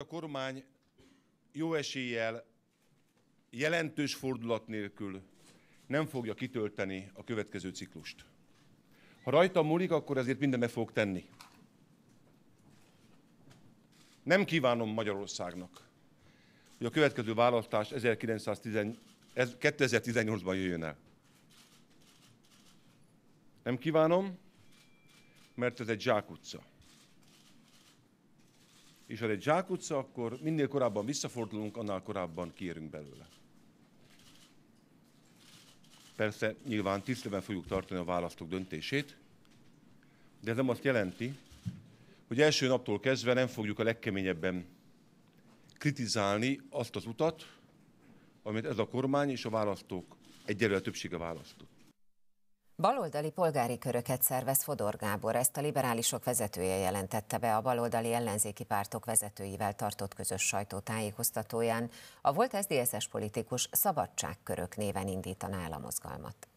A kormány jó eséllyel jelentős fordulat nélkül nem fogja kitölteni a következő ciklust. Ha rajta múlik, akkor ezért minden meg fog tenni. Nem kívánom Magyarországnak, hogy a következő választás 2018-ban jöjjön el. Nem kívánom, mert ez egy zsákutca és ha egy zsákutca, akkor minél korábban visszafordulunk, annál korábban kérünk belőle. Persze nyilván tisztában fogjuk tartani a választók döntését, de ez nem azt jelenti, hogy első naptól kezdve nem fogjuk a legkeményebben kritizálni azt az utat, amit ez a kormány és a választók egyelőre többsége választott. Baloldali polgári köröket szervez Fodor Gábor, ezt a liberálisok vezetője jelentette be a baloldali ellenzéki pártok vezetőivel tartott közös sajtótájékoztatóján. A volt SZDSZ-es politikus szabadságkörök néven indítaná el a mozgalmat.